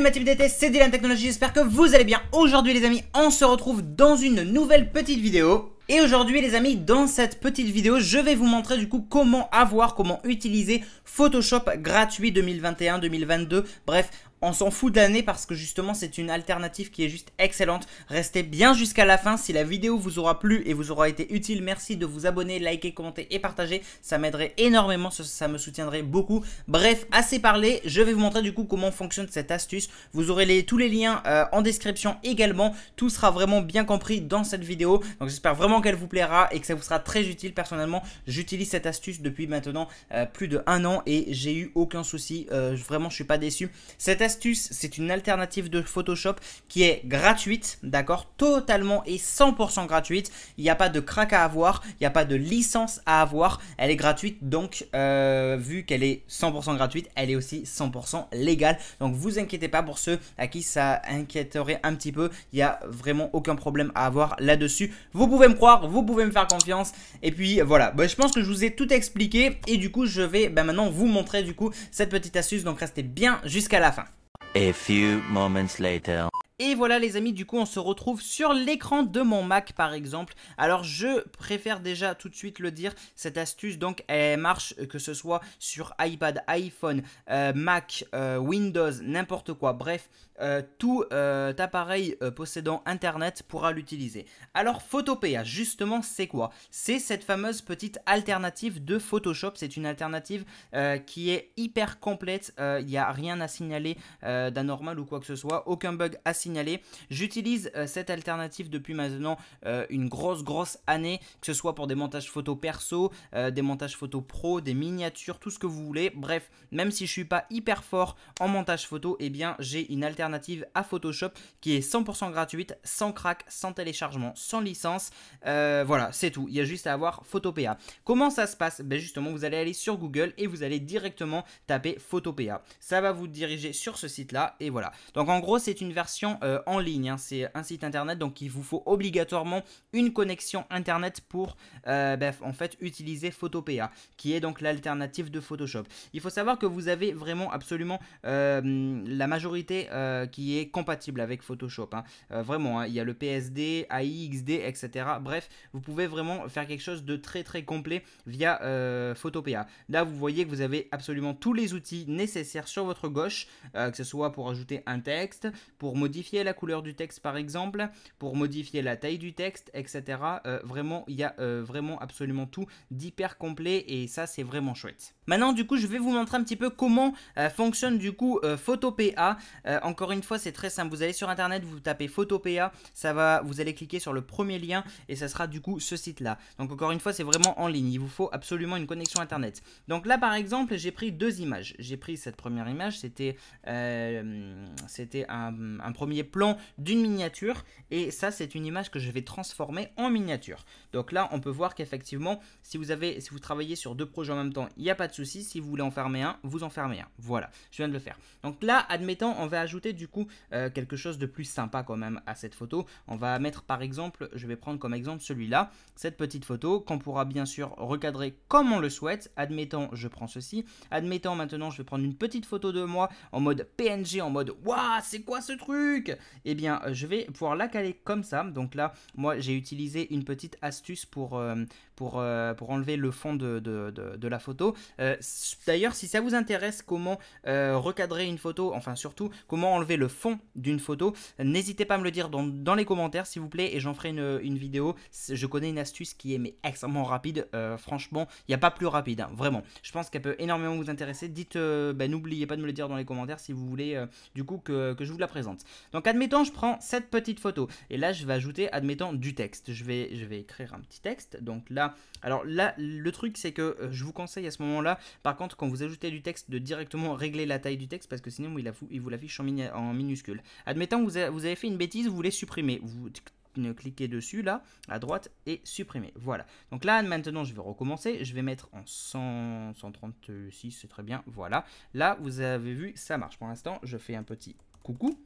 Salut ma team DT, c'est Dylan Technologies, j'espère que vous allez bien. Aujourd'hui les amis, on se retrouve dans une nouvelle petite vidéo. Et aujourd'hui les amis, dans cette petite vidéo, je vais vous montrer du coup comment avoir, comment utiliser Photoshop gratuit 2021-2022. Bref, on s'en fout de l'année parce que justement c'est une alternative qui est juste excellente. Restez bien jusqu'à la fin. Si la vidéo vous aura plu et vous aura été utile, merci de vous abonner, liker, commenter et partager. Ça m'aiderait énormément, ça, me soutiendrait beaucoup. Bref, assez parlé. Je vais vous montrer du coup comment fonctionne cette astuce. Vous aurez tous les liens euh, en description également. Tout sera vraiment bien compris dans cette vidéo. Donc j'espère vraiment qu'elle vous plaira et que ça vous sera très utile. Personnellement, j'utilise cette astuce depuis maintenant euh, plus de un an et j'ai eu aucun souci. Euh, vraiment, je suis pas déçu. Cette c'est une alternative de Photoshop qui est gratuite, d'accord Totalement et 100% gratuite. Il n'y a pas de crack à avoir, il n'y a pas de licence à avoir. Elle est gratuite, donc euh, vu qu'elle est 100% gratuite, elle est aussi 100% légale. Donc vous inquiétez pas pour ceux à qui ça inquiéterait un petit peu. Il n'y a vraiment aucun problème à avoir là-dessus. Vous pouvez me croire, vous pouvez me faire confiance. Et puis voilà, bah, je pense que je vous ai tout expliqué. Et du coup, je vais bah, maintenant vous montrer du coup cette petite astuce. Donc restez bien jusqu'à la fin. A few moments later Et voilà les amis, du coup on se retrouve sur l'écran de mon Mac par exemple. Alors je préfère déjà tout de suite le dire, cette astuce donc elle marche euh, que ce soit sur iPad, iPhone, euh, Mac, euh, Windows, n'importe quoi. Bref, tout appareil possédant Internet pourra l'utiliser. Alors Photopea, justement c'est quoi C'est cette fameuse petite alternative de Photoshop. C'est une alternative qui est hyper complète, il n'y a rien à signaler d'anormal ou quoi que ce soit, aucun bug à signaler J'utilise euh, cette alternative depuis maintenant euh, une grosse grosse année, que ce soit pour des montages photo perso, euh, des montages photo pro, des miniatures, tout ce que vous voulez. Bref, même si je suis pas hyper fort en montage photo, eh bien j'ai une alternative à Photoshop qui est 100% gratuite, sans crack, sans téléchargement, sans licence. voilà, c'est tout. Il y a juste à avoir Photopea. Comment ça se passe Ben justement, vous allez aller sur Google et vous allez directement taper Photopea. Ça va vous diriger sur ce site-là et voilà. Donc en gros, c'est une version euh, en ligne. Hein. C'est un site internet, donc il vous faut obligatoirement une connexion internet pour euh, bah, en fait utiliser Photopea, qui est donc l'alternative de Photoshop. Il faut savoir que vous avez vraiment absolument euh, la majorité qui est compatible avec Photoshop. Hein. vraiment, hein. il y a le PSD, XD, etc. Bref, vous pouvez vraiment faire quelque chose de très très complet via Photopea. Là, vous voyez que vous avez absolument tous les outils nécessaires sur votre gauche, que ce soit pour ajouter un texte, pour modifier la couleur du texte par exemple, pour modifier la taille du texte, etc. Euh, vraiment, il y a euh, vraiment absolument tout d'hyper complet et ça c'est vraiment chouette. Maintenant du coup je vais vous montrer un petit peu comment euh, fonctionne du coup PhotoPA. encore une fois c'est très simple, vous allez sur internet, vous tapez PhotoPA, ça va, vous allez cliquer sur le premier lien et ça sera du coup ce site là. Donc encore une fois c'est vraiment en ligne, il vous faut absolument une connexion internet. Donc là par exemple j'ai pris deux images, j'ai pris cette première image, c'était c'était un premier plans d'une miniature et ça c'est une image que je vais transformer en miniature. Donc là on peut voir qu'effectivement si vous avez si vous travaillez sur deux projets en même temps il n'y a pas de souci si vous voulez en fermer un vous en fermez un. Voilà je viens de le faire. Donc là admettons on va ajouter du coup euh, quelque chose de plus sympa quand même à cette photo. On va mettre par exemple je vais prendre comme exemple celui-là cette petite photo qu'on pourra bien sûr recadrer comme on le souhaite. Admettons je prends ceci. Admettons maintenant je vais prendre une petite photo de moi en mode PNG en mode waouh c'est quoi ce truc et eh bien euh, je vais pouvoir la caler comme ça. Donc là, moi j'ai utilisé une petite astuce pour, euh, pour, euh, pour enlever le fond de, la photo. D'ailleurs, si ça vous intéresse comment recadrer une photo, enfin surtout comment enlever le fond d'une photo, n'hésitez pas à me le dire dans, dans les commentaires s'il vous plaît et j'en ferai une, vidéo. Je connais une astuce qui est mais extrêmement rapide. franchement, il n'y a pas plus rapide, hein, vraiment. Je pense qu'elle peut énormément vous intéresser. Dites, bah, n'oubliez pas de me le dire dans les commentaires si vous voulez du coup que, que je vous la présente. Donc admettons, je prends cette petite photo. Et là, je vais ajouter, admettons, du texte. Je vais, je vais écrire un petit texte. Donc là, alors là, le truc, c'est que euh, je vous conseille à ce moment-là, par contre, quand vous ajoutez du texte, de directement régler la taille du texte, parce que sinon, il, a, il vous l'affiche en, minuscule. Admettons, vous, vous avez fait une bêtise, vous voulez supprimer. Vous cliquez dessus là à droite et supprimer voilà donc là maintenant je vais recommencer je vais mettre en 136 c'est très bien voilà là vous avez vu ça marche pour l'instant je fais un petit coucou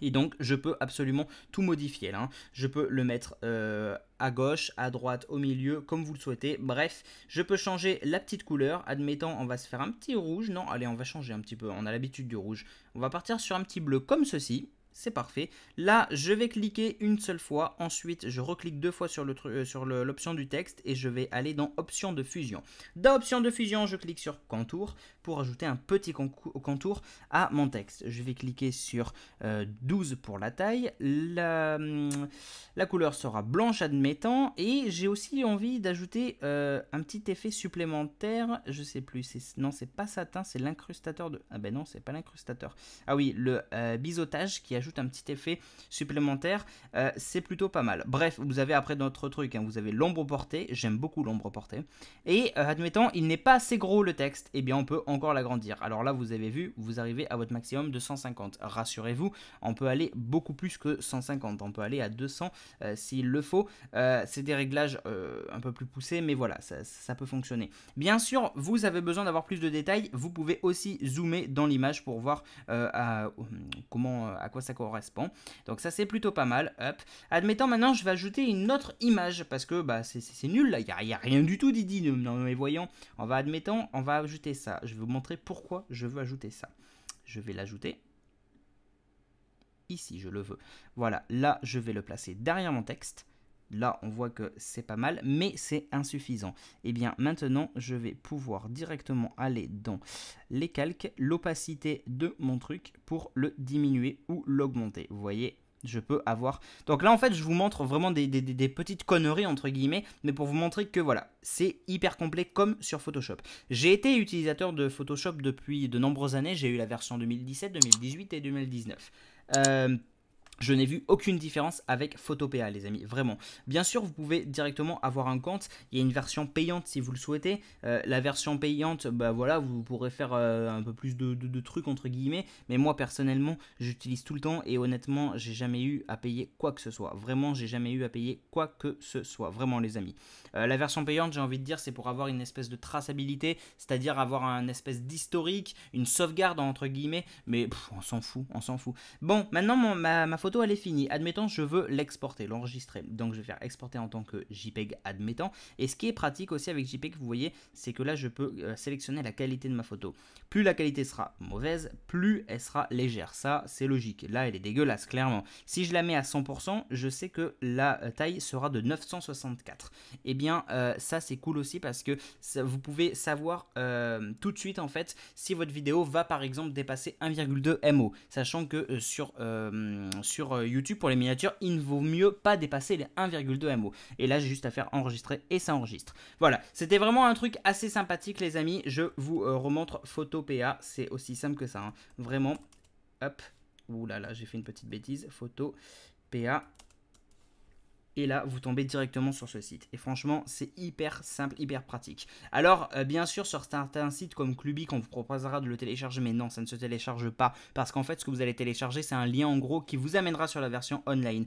et donc, je peux absolument tout modifier. Là, hein. Je peux le mettre euh, à gauche, à droite, au milieu, comme vous le souhaitez. Bref, je peux changer la petite couleur. Admettons, on va se faire un petit rouge. Non, allez, on va changer un petit peu. On a l'habitude du rouge. On va partir sur un petit bleu comme ceci c'est parfait. Là, je vais cliquer une seule fois, ensuite je reclique deux fois sur euh, l'option du texte et je vais aller dans options de fusion. Dans options de fusion, je clique sur contour pour ajouter un petit contour à mon texte. Je vais cliquer sur 12 euh, pour la taille, la, hum, la, couleur sera blanche admettant et j'ai aussi envie d'ajouter euh, un petit effet supplémentaire, je sais plus, non c'est pas satin, c'est l'incrustateur de... Ah ben non, c'est pas l'incrustateur. Ah oui, le biseautage qui a ajoute un petit effet supplémentaire, euh, c'est plutôt pas mal. Bref, vous avez après notre truc, hein. vous avez l'ombre portée, j'aime beaucoup l'ombre portée, et euh, admettons, il n'est pas assez gros le texte, et eh bien on peut encore l'agrandir. Alors là, vous avez vu, vous arrivez à votre maximum de 150. Rassurez-vous, on peut aller beaucoup plus que 150, on peut aller à 200 euh, s'il le faut. c'est des réglages un peu plus poussés, mais voilà, ça, peut fonctionner. Bien sûr, vous avez besoin d'avoir plus de détails, vous pouvez aussi zoomer dans l'image pour voir à, comment, à quoi ça correspond. Donc ça c'est plutôt pas mal. Hop. Admettons maintenant je vais ajouter une autre image parce que bah, c'est nul là, il n'y a, rien du tout Didi, non mais voyons. On va admettons, on va ajouter ça. Je vais vous montrer pourquoi je veux ajouter ça. Je vais l'ajouter ici, je le veux. Voilà, là je vais le placer derrière mon texte. Là, on voit que c'est pas mal, mais c'est insuffisant. Et eh bien maintenant, je vais pouvoir directement aller dans les calques, l'opacité de mon truc pour le diminuer ou l'augmenter. Vous voyez, je peux avoir... Donc là, en fait, je vous montre vraiment des, petites conneries, entre guillemets, mais pour vous montrer que, voilà, c'est hyper complet comme sur Photoshop. J'ai été utilisateur de Photoshop depuis de nombreuses années. J'ai eu la version 2017, 2018 et 2019. Euh je n'ai vu aucune différence avec Photopea les amis, vraiment. Bien sûr, vous pouvez directement avoir un compte, il y a une version payante si vous le souhaitez. Euh, la version payante, bah voilà, vous pourrez faire euh, un peu plus de, trucs entre guillemets, mais moi personnellement, j'utilise tout le temps et honnêtement, j'ai jamais eu à payer quoi que ce soit. Vraiment, j'ai jamais eu à payer quoi que ce soit, vraiment les amis. Euh, la version payante, j'ai envie de dire, c'est pour avoir une espèce de traçabilité, c'est-à-dire avoir un espèce d'historique, une sauvegarde entre guillemets, mais on s'en fout, on s'en fout. Bon, maintenant ma, ma photo elle est finie, admettons je veux l'exporter, l'enregistrer, donc je vais faire exporter en tant que JPEG admettant, et ce qui est pratique aussi avec JPEG vous voyez, c'est que là je peux euh, sélectionner la qualité de ma photo, plus la qualité sera mauvaise, plus elle sera légère, ça c'est logique, là elle est dégueulasse clairement, si je la mets à 100%, je sais que la euh, taille sera de 964, et eh bien euh, ça c'est cool aussi parce que vous pouvez savoir tout de suite en fait si votre vidéo va par exemple dépasser 1,2 MO, sachant que sur sur euh, YouTube pour les miniatures, il ne vaut mieux pas dépasser les 1,2 MO. Et là, j'ai juste à faire enregistrer et ça enregistre. Voilà, c'était vraiment un truc assez sympathique, les amis. Je vous euh, remontre Photopea. c'est aussi simple que ça. Hein. Vraiment, hop, ouh là là, j'ai fait une petite bêtise. Photo PA, et là vous tombez directement sur ce site. Et franchement, c'est hyper simple, hyper pratique. Alors, euh, bien sûr, sur certains sites comme Clubic, on vous proposera de le télécharger, mais non, ça ne se télécharge pas parce qu'en fait, ce que vous allez télécharger, c'est un lien en gros qui vous amènera sur la version online.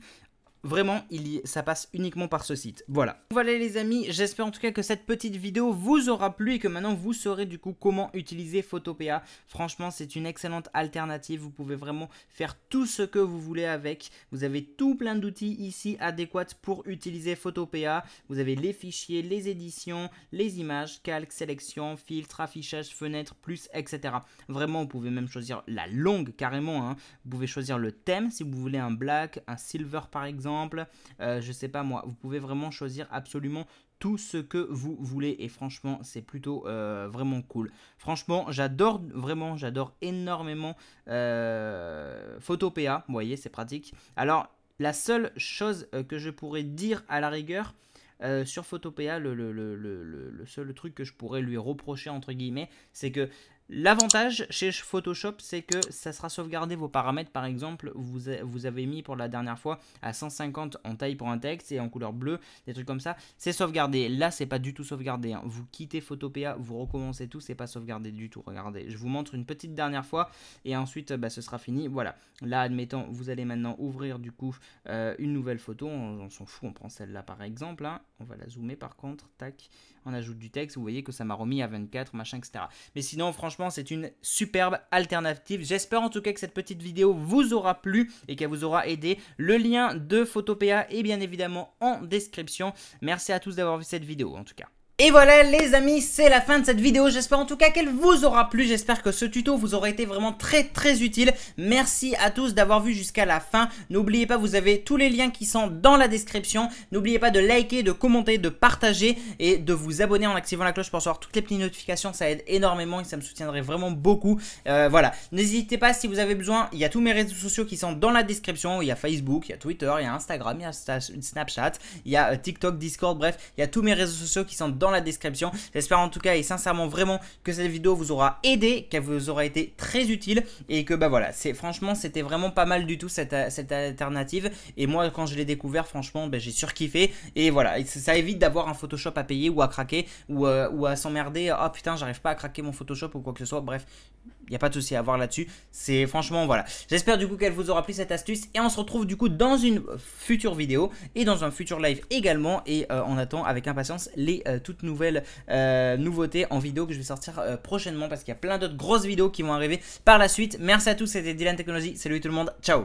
Vraiment, il ça passe uniquement par ce site. Voilà. Voilà les amis, j'espère en tout cas que cette petite vidéo vous aura plu et que maintenant vous saurez du coup comment utiliser Photopea. Franchement, c'est une excellente alternative. Vous pouvez vraiment faire tout ce que vous voulez avec. Vous avez tout plein d'outils ici adéquats pour utiliser Photopea. Vous avez les fichiers, les éditions, les images, calques, sélection, filtre, affichage, fenêtre, plus, etc. Vraiment, vous pouvez même choisir la longue carrément. Hein. Vous pouvez choisir le thème si vous voulez un black, un silver par exemple euh, je sais pas moi, vous pouvez vraiment choisir absolument tout ce que vous voulez et franchement c'est plutôt euh, vraiment cool franchement j'adore vraiment j'adore énormément euh, Photopea vous voyez c'est pratique alors la seule chose que je pourrais dire à la rigueur sur Photopea, le, le, seul truc que je pourrais lui reprocher, entre guillemets, c'est que L'avantage chez Photoshop, c'est que ça sera sauvegardé vos paramètres. Par exemple, vous, vous avez mis pour la dernière fois à 150 en taille pour un texte et en couleur bleue, des trucs comme ça. C'est sauvegardé. Là, c'est pas du tout sauvegardé. Hein. Vous quittez Photopea, vous recommencez tout, c'est pas sauvegardé du tout. Regardez, je vous montre une petite dernière fois et ensuite, bah, ce sera fini. Voilà. Là, admettons, vous allez maintenant ouvrir du coup euh, une nouvelle photo. On, s'en fout, on prend celle-là par exemple. Hein. On va la zoomer par contre. Tac. On ajoute du texte. Vous voyez que ça m'a remis à 24, machin, etc. Mais sinon, franchement, franchement, c'est une superbe alternative. J'espère en tout cas que cette petite vidéo vous aura plu et qu'elle vous aura aidé. Le lien de Photopea est bien évidemment en description. Merci à tous d'avoir vu cette vidéo en tout cas. Et voilà les amis, c'est la fin de cette vidéo, j'espère en tout cas qu'elle vous aura plu, j'espère que ce tuto vous aura été vraiment très très utile. Merci à tous d'avoir vu jusqu'à la fin, n'oubliez pas vous avez tous les liens qui sont dans la description, n'oubliez pas de liker, de commenter, de partager et de vous abonner en activant la cloche pour recevoir toutes les petites notifications, ça aide énormément et ça me soutiendrait vraiment beaucoup. Euh, voilà, n'hésitez pas si vous avez besoin, il y a tous mes réseaux sociaux qui sont dans la description, il y a Facebook, il y a Twitter, il y a Instagram, il y a Snapchat, il y a euh, TikTok, Discord, bref, il y a tous mes réseaux sociaux qui sont dans la description. J'espère en tout cas et sincèrement vraiment que cette vidéo vous aura aidé, qu'elle vous aura été très utile et que bah voilà, c'est franchement c'était vraiment pas mal du tout cette, euh, cette alternative et moi quand je l'ai découvert franchement bah, j'ai surkiffé et voilà, ça évite d'avoir un Photoshop à payer ou à craquer ou, euh, ou à s'emmerder, ah putain j'arrive pas à craquer mon Photoshop ou quoi que ce soit, bref il n'y a pas de souci à voir là-dessus. C'est franchement, voilà. J'espère du coup qu'elle vous aura plu cette astuce. Et on se retrouve du coup dans une future vidéo et dans un futur live également. Et euh, on attend avec impatience les euh, toutes nouvelles euh, nouveautés en vidéo que je vais sortir prochainement parce qu'il y a plein d'autres grosses vidéos qui vont arriver par la suite. Merci à tous, c'était Dylan Technology. Salut tout le monde, ciao